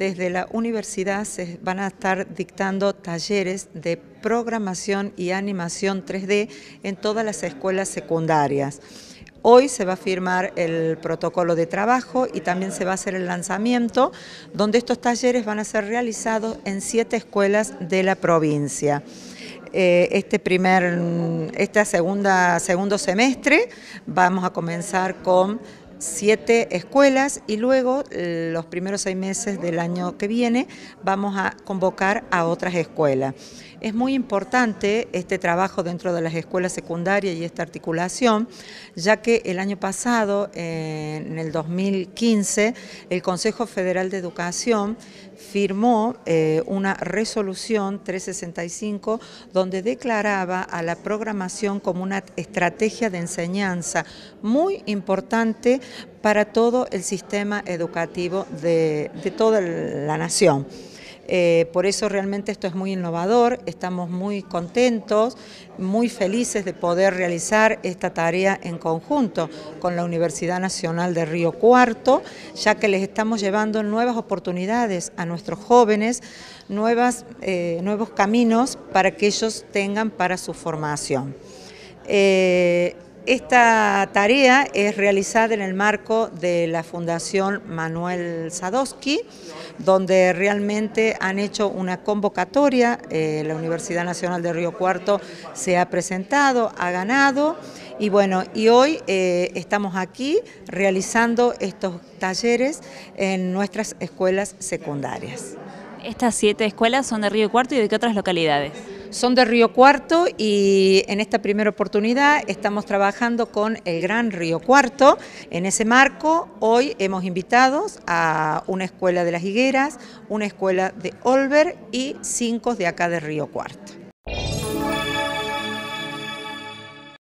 Desde la universidad se van a estar dictando talleres de programación y animación 3D en todas las escuelas secundarias. Hoy se va a firmar el protocolo de trabajo y también se va a hacer el lanzamiento, donde estos talleres van a ser realizados en siete escuelas de la provincia. Eh, este primer, este segundo semestre vamos a comenzar con siete escuelas y luego eh, los primeros seis meses del año que viene vamos a convocar a otras escuelas. Es muy importante este trabajo dentro de las escuelas secundarias y esta articulación, ya que el año pasado, eh, en el 2015, el Consejo Federal de Educación firmó eh, una resolución 365 donde declaraba a la programación como una estrategia de enseñanza muy importante para todo el sistema educativo de, toda la nación. Eh, por eso realmente esto es muy innovador, estamos muy contentos, muy felices de poder realizar esta tarea en conjunto con la Universidad Nacional de Río Cuarto, ya que les estamos llevando nuevas oportunidades a nuestros jóvenes, nuevas, eh, nuevos caminos para que ellos tengan para su formación. Eh, esta tarea es realizada en el marco de la Fundación Manuel Sadowski, donde realmente han hecho una convocatoria, eh, la Universidad Nacional de Río Cuarto se ha presentado, ha ganado, y bueno, y hoy eh, estamos aquí realizando estos talleres en nuestras escuelas secundarias. Estas siete escuelas son de Río Cuarto y de qué otras localidades? Son de Río Cuarto y en esta primera oportunidad estamos trabajando con el Gran Río Cuarto. En ese marco, hoy hemos invitado a una escuela de las Higueras, una escuela de Olver y cinco de acá de Río Cuarto.